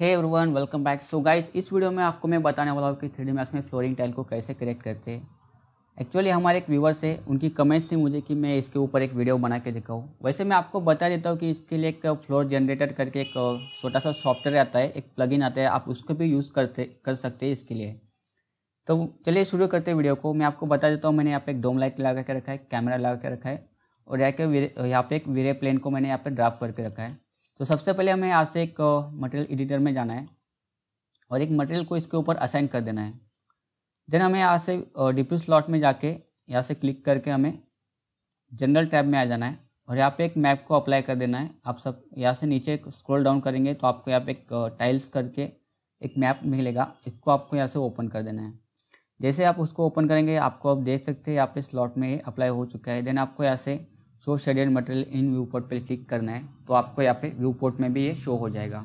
है everyone welcome back so guys इस video में आपको मैं बताने वाला हूँ कि थ्री डी मैक्स में फ्लोरिंग टाइल को कैसे करेक्ट करते हैं एक्चुअली हमारे एक व्यूवर से उनकी कमेंट्स थी मुझे कि मैं इसके ऊपर एक वीडियो बना के दिखाऊँ वैसे मैं आपको बता देता हूँ कि इसके लिए एक फ्लोर जनरेटर करके एक छोटा सा सॉफ्टवेयर आता है एक प्लग आता है आप उसको भी यूज़ करते कर सकते हैं इसके लिए तो चलिए शुरू करते हैं वीडियो को मैं आपको बता देता हूँ मैंने यहाँ पे एक डोम लाइट लगा के रखा है कैमरा लगा के रखा है और यहाँ के यहाँ पे एक वीरे प्लेन को मैंने यहाँ पे ड्राफ्ट करके रखा है तो सबसे पहले हमें यहाँ से एक मटेरियल एडिटर में जाना है और एक मटेरियल को इसके ऊपर असाइन कर देना है देन हमें यहाँ से डिप्यू स्लॉट में जाके यहाँ से क्लिक करके हमें जनरल टैब में आ जाना है और यहाँ पे एक मैप को अप्लाई कर देना है आप सब यहाँ से नीचे स्क्रॉल डाउन करेंगे तो आपको यहाँ पे एक टाइल्स करके एक मैप मिलेगा इसको आपको यहाँ से ओपन कर देना है जैसे आप उसको ओपन करेंगे आपको आप देख सकते हैं यहाँ पे स्लॉट में अप्लाई हो चुका है देन आपको यहाँ से show shaded material in viewport पर क्लिक करना है तो आपको यहाँ पे व्यू पोर्ट में भी ये शो हो जाएगा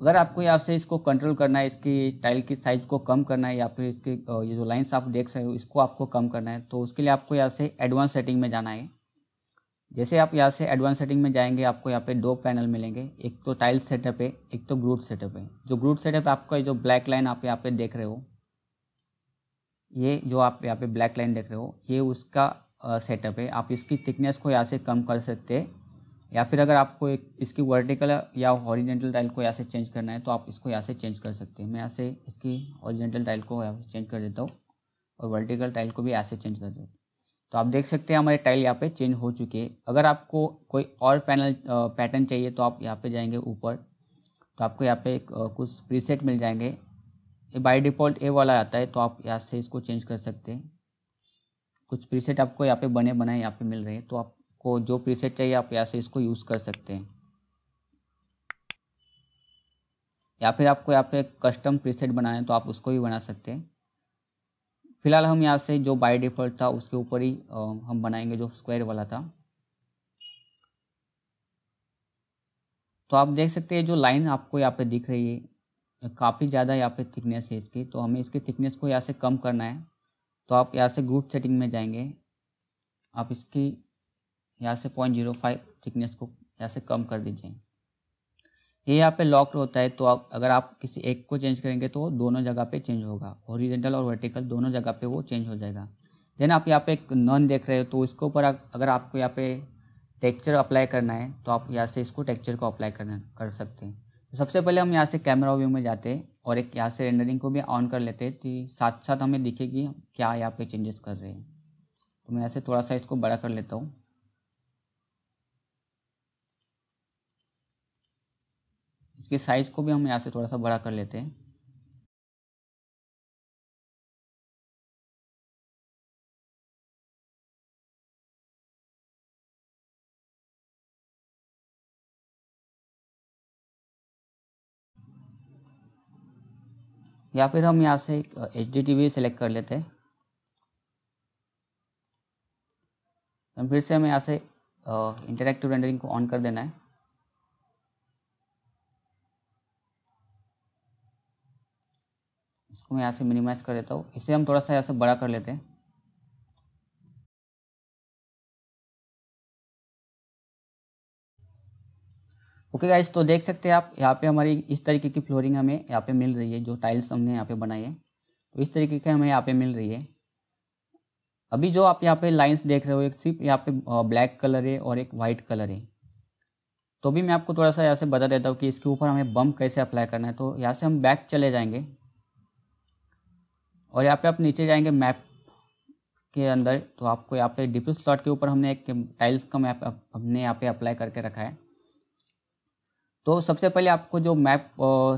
अगर आपको यहाँ से इसको कंट्रोल करना है इसकी टाइल की साइज़ को कम करना है या फिर इसकी ये जो लाइन्स आप देख सकते हो इसको आपको कम करना है तो उसके लिए आपको यहाँ से एडवांस सेटिंग में जाना है जैसे आप यहाँ से एडवांस सेटिंग में जाएंगे आपको यहाँ पे दो पैनल मिलेंगे एक तो टाइल सेटअप है एक तो ग्रूट सेटअप है जो ग्रूट सेटअप आपका जो ब्लैक लाइन आप यहाँ पे देख रहे हो ये जो आप यहाँ पे ब्लैक लाइन देख रहे हो ये उसका सेटअप है आप इसकी थिकनेस को यहाँ से कम कर सकते हैं या फिर अगर आपको एक इसकी वर्टिकल या ओरिजेंटल टाइल को यहाँ से चेंज करना है तो आप इसको यहाँ से चेंज कर सकते हैं मैं यहाँ से इसकी हॉरिजेंटल टाइल को यहाँ से चेंज कर देता हूँ और वर्टिकल टाइल को भी यहाँ से चेंज कर देता हूँ तो आप देख सकते हैं हमारे टाइल यहाँ पे चेंज हो चुके हैं अगर आपको कोई और पैनल पैटर्न चाहिए तो आप यहाँ पे जाएंगे ऊपर तो आपको यहाँ पे कुछ प्रीसेट मिल जाएंगे ये बाय डिफ़ॉल्ट ए वाला आता है तो आप यहाँ से इसको चेंज कर सकते हैं कुछ प्रीसेट आपको यहाँ पे बने बनाए यहाँ पे मिल रहे हैं तो आपको जो प्रीसेट चाहिए आप यहाँ से इसको यूज़ कर सकते हैं या फिर आपको यहाँ पे कस्टम प्रीसेट बनाना है तो आप उसको भी बना सकते हैं फिलहाल हम यहाँ से जो बाय डिफ़ॉल्ट था उसके ऊपर ही हम बनाएंगे जो स्क्वायर वाला था तो आप देख सकते हैं जो लाइन आपको यहाँ पे दिख रही है काफ़ी ज़्यादा यहाँ पे थिकनेस है इसकी तो हमें इसकी थिकनेस को यहाँ से कम करना है तो आप यहाँ से ग्रुप सेटिंग में जाएंगे आप इसकी यहाँ से पॉइंट जीरो फाइव थिकनेस को यहाँ से कम कर दीजिए ये यहाँ पे लॉक्ड होता है तो आप अगर आप किसी एक को चेंज करेंगे तो दोनों जगह पे चेंज होगा हॉरिजेंटल और वर्टिकल दोनों जगह पे वो चेंज हो जाएगा देन आप यहाँ पे एक नॉन देख रहे हो तो इसके ऊपर अगर आपको यहाँ पे टेक्चर अप्लाई करना है तो आप यहाँ से इसको टेक्चर को अप्लाई करना कर सकते हैं तो सबसे पहले हम यहाँ से कैमरा व्यू में जाते हैं और एक यहाँ से रेंडरिंग को भी ऑन कर लेते हैं तो साथ साथ हमें दिखेगी क्या यहाँ पे चेंजेस कर रहे हैं तो मैं यहाँ से थोड़ा सा इसको बड़ा कर लेता हूँ इसके साइज़ को भी हम यहाँ से थोड़ा सा बड़ा कर लेते हैं या फिर हम यहाँ से H D T V select कर लेते हैं तो फिर से हमें यहाँ से इंटरेक्टिव रेंडरिंग को ऑन कर देना है इसको मैं यहाँ से मिनिमाइज कर देता हूँ इसे हम थोड़ा सा यहाँ से बड़ा कर लेते हैं ओके गाइस तो देख सकते हैं आप यहाँ पे हमारी इस तरीके की फ्लोरिंग हमें यहाँ पे मिल रही है जो टाइल्स हमने यहाँ पे बनाई है तो इस तरीके के हमें यहाँ पे मिल रही है अभी जो आप यहाँ पे लाइंस देख रहे हो एक सिर्फ यहाँ पे ब्लैक कलर है और एक वाइट कलर है तो भी मैं आपको थोड़ा सा यहाँ से बता देता हूँ कि इसके ऊपर हमें बम कैसे अप्लाई करना है तो यहाँ से हम बैक चले जाएंगे और यहाँ पे आप नीचे जाएंगे मैप के अंदर तो आपको यहाँ पे डिफ्यूज स्लॉट के ऊपर हमने एक टाइल्स का मैप हमने यहाँ पे अप्लाई करके रखा है तो सबसे पहले आपको जो मैप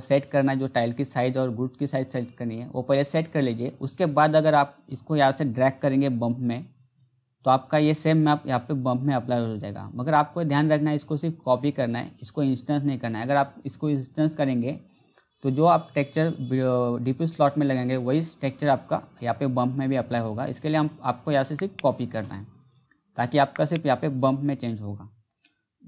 सेट करना है जो टाइल की साइज़ और ग्रुप की साइज़ सेट करनी है वो पहले सेट कर लीजिए उसके बाद अगर आप इसको यहाँ से ड्रैग करेंगे बम्प में तो आपका ये सेम मैप यहाँ पे बम्प में अप्लाई हो जाएगा मगर आपको ध्यान रखना है इसको सिर्फ कॉपी करना है इसको इंस्टेंस नहीं करना है अगर आप इसको इंस्टेंस करेंगे तो जो आप टेक्चर डी स्लॉट में लगाएंगे वही टेक्चर आपका यहाँ पे बम्प में भी अप्लाई होगा इसके लिए हम आपको यहाँ से सिर्फ कॉपी करना है ताकि आपका सिर्फ यहाँ पे बम्प में चेंज होगा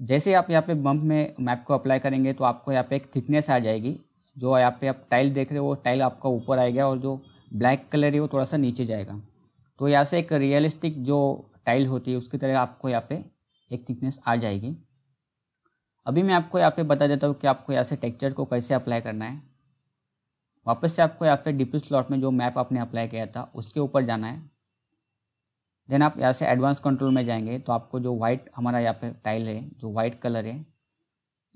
जैसे आप यहाँ पे बम्प में मैप को अप्लाई करेंगे तो आपको यहाँ पे एक थिकनेस आ जाएगी जो यहाँ पे आप टाइल देख रहे हो वो टाइल आपका ऊपर आएगा और जो ब्लैक कलर है वो थोड़ा सा नीचे जाएगा तो यहाँ से एक रियलिस्टिक जो टाइल होती है उसकी तरह आपको यहाँ पे एक थिकनेस आ जाएगी अभी मैं आपको यहाँ पे बता देता हूँ कि आपको यहाँ से टेक्चर को कैसे अप्लाई करना है वापस से आपको यहाँ पे डिप्यू स्लॉट में जो मैप आपने अप्लाई किया था उसके ऊपर जाना है देन आप यहाँ से एडवांस कंट्रोल में जाएंगे तो आपको जो वाइट हमारा यहाँ पे टाइल है जो वाइट कलर है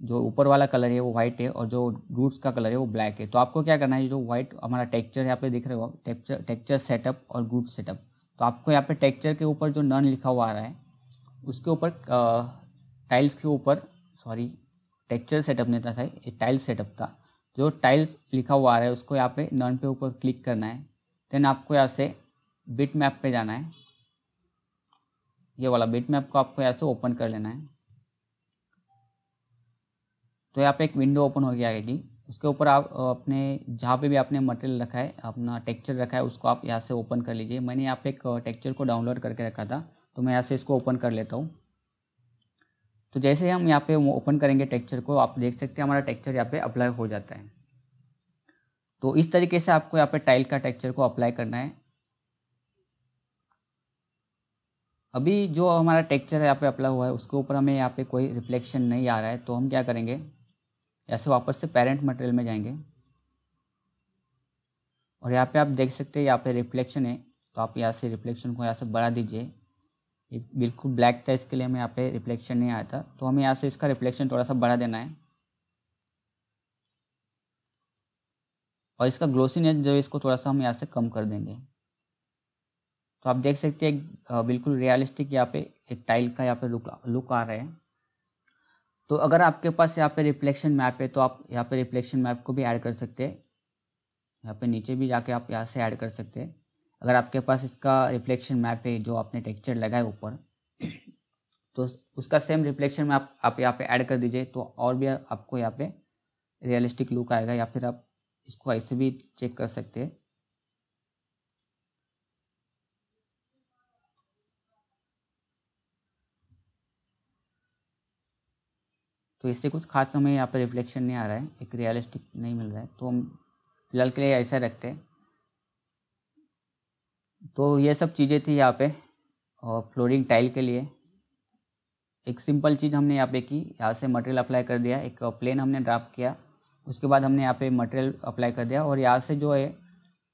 जो ऊपर वाला कलर है वो वाइट है और जो रूट्स का कलर है वो ब्लैक है तो आपको क्या करना है जो व्हाइट हमारा टेक्चर यहाँ पे दिख रहे हो टेक्चर टेक्चर सेटअप और रूट सेटअप तो आपको यहाँ पे टेक्चर के ऊपर जो नन लिखा हुआ आ रहा है उसके ऊपर टाइल्स के ऊपर सॉरी टेक्चर सेटअप नहीं था ये टाइल्स सेटअप था जो टाइल्स लिखा हुआ आ रहा है उसको यहाँ पे नन पे ऊपर क्लिक करना है देन आपको यहाँ से बिट मैप पे जाना है ये वाला बिट मैप को आपको ऐसे ओपन कर लेना है तो यहाँ पे एक विंडो ओपन हो गया है जी उसके ऊपर आप अपने जहाँ पे भी आपने मटेरियल रखा है अपना टेक्चर रखा है उसको आप यहाँ से ओपन कर लीजिए मैंने यहाँ पे एक टेक्चर को डाउनलोड करके रखा था तो मैं यहाँ से इसको ओपन कर लेता हूँ तो जैसे हम यहाँ पे ओपन करेंगे टेक्चर को आप देख सकते हैं हमारा टेक्चर यहाँ पे अप्लाई हो जाता है तो इस तरीके से आपको यहाँ पे टाइल का टेक्चर को अप्लाई करना है अभी जो हमारा टेक्चर है यहाँ पे अप्लाई हुआ है उसके ऊपर हमें यहाँ पे कोई रिफ्लेक्शन नहीं आ रहा है तो हम क्या करेंगे ऐसे वापस से पेरेंट मटेरियल में जाएंगे और यहाँ पे आप देख सकते हैं यहाँ पे रिफ्लेक्शन है तो आप यहाँ से रिफ्लेक्शन को यहाँ से बढ़ा दीजिए ये बिल्कुल ब्लैक था इसके लिए हमें यहाँ पे रिफ्लेक्शन नहीं आया था तो हमें यहाँ से इसका रिफ्लेक्शन थोड़ा सा बढ़ा देना है और इसका ग्लोसीनेस जो है इसको थोड़ा सा हम यहाँ से कम कर देंगे तो आप देख सकते हैं बिल्कुल रियलिस्टिक यहाँ पे एक टाइल का यहाँ पे लुक लुक आ रहा है तो अगर आपके पास यहाँ पे रिफ्लेक्शन मैप है तो आप यहाँ पे रिफ्लेक्शन मैप को भी ऐड कर सकते हैं यहाँ पे नीचे भी जाके आप यहाँ से ऐड कर सकते हैं अगर आपके पास इसका रिफ्लेक्शन मैप है जो आपने टेक्चर लगाए ऊपर तो उसका सेम रिफ्लेक्शन मैप आप यहाँ पे ऐड कर दीजिए तो और भी आपको यहाँ पे रियलिस्टिक लुक आएगा या फिर आप इसको ऐसे भी चेक कर सकते हैं तो इससे कुछ खास समय यहाँ पर रिफ्लेक्शन नहीं आ रहा है एक रियलिस्टिक नहीं मिल रहा है तो हम फिलहाल के लिए ऐसा रखते हैं तो ये सब चीज़ें थी यहाँ पे और फ्लोरिंग टाइल के लिए एक सिंपल चीज़ हमने यहाँ पे की यहाँ से मटेरियल अप्लाई कर दिया एक प्लेन हमने ड्राफ्ट किया उसके बाद हमने यहाँ पे मटेरियल अप्लाई कर दिया और यहाँ से जो है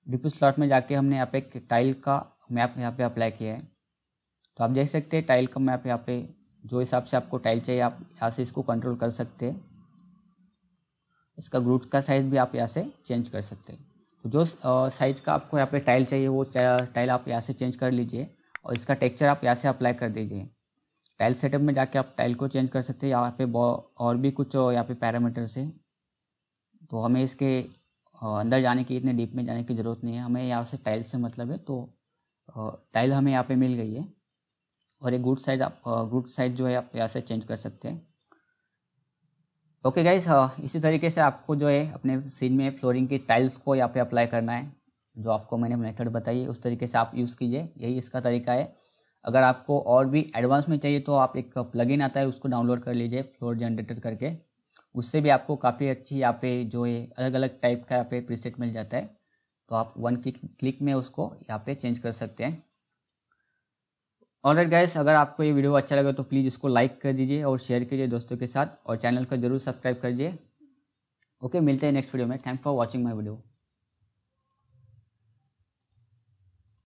डिपू स्लॉट में जाके हमने यहाँ पे टाइल का मैप यहाँ पे अप्लाई किया है तो आप देख सकते हैं टाइल का मैप यहाँ पे जो हिसाब से आपको टाइल चाहिए आप यहाँ से इसको कंट्रोल कर सकते हैं इसका ग्रूट का साइज़ भी आप यहाँ से चेंज कर सकते हैं तो जो साइज़ का आपको यहाँ पे टाइल चाहिए वो टाइल आप यहाँ से चेंज कर लीजिए और इसका टेक्चर आप यहाँ से अप्लाई कर दीजिए टाइल सेटअप में जाके आप टाइल को चेंज कर सकते हैं यहाँ पे और भी कुछ यहाँ पे पैरामीटर्स है तो हमें इसके अंदर जाने की इतने डीप में जाने की ज़रूरत नहीं है हमें यहाँ से टाइल से मतलब है तो टाइल हमें यहाँ पे मिल गई है और ये गुड साइज आप गुड साइज जो है आप यहाँ से चेंज कर सकते हैं ओके गाइज इसी तरीके से आपको जो है अपने सीन में फ्लोरिंग की टाइल्स को यहाँ पे अप्लाई करना है जो आपको मैंने मेथड बताई है उस तरीके से आप यूज़ कीजिए यही इसका तरीका है अगर आपको और भी एडवांस में चाहिए तो आप एक प्लगइन आता है उसको डाउनलोड कर लीजिए फ्लोर जनरेटर करके उससे भी आपको काफ़ी अच्छी यहाँ पे जो है अलग अलग टाइप का यहाँ पे प्रीसेट मिल जाता है तो आप वन क्लिक में उसको यहाँ पे चेंज कर सकते हैं राइट गाइस अगर आपको ये वीडियो अच्छा लगा तो प्लीज़ इसको लाइक कर दीजिए और शेयर कीजिए दोस्तों के साथ और चैनल को जरूर सब्सक्राइब कर दीजिए ओके मिलते हैं नेक्स्ट वीडियो में thank for watching my video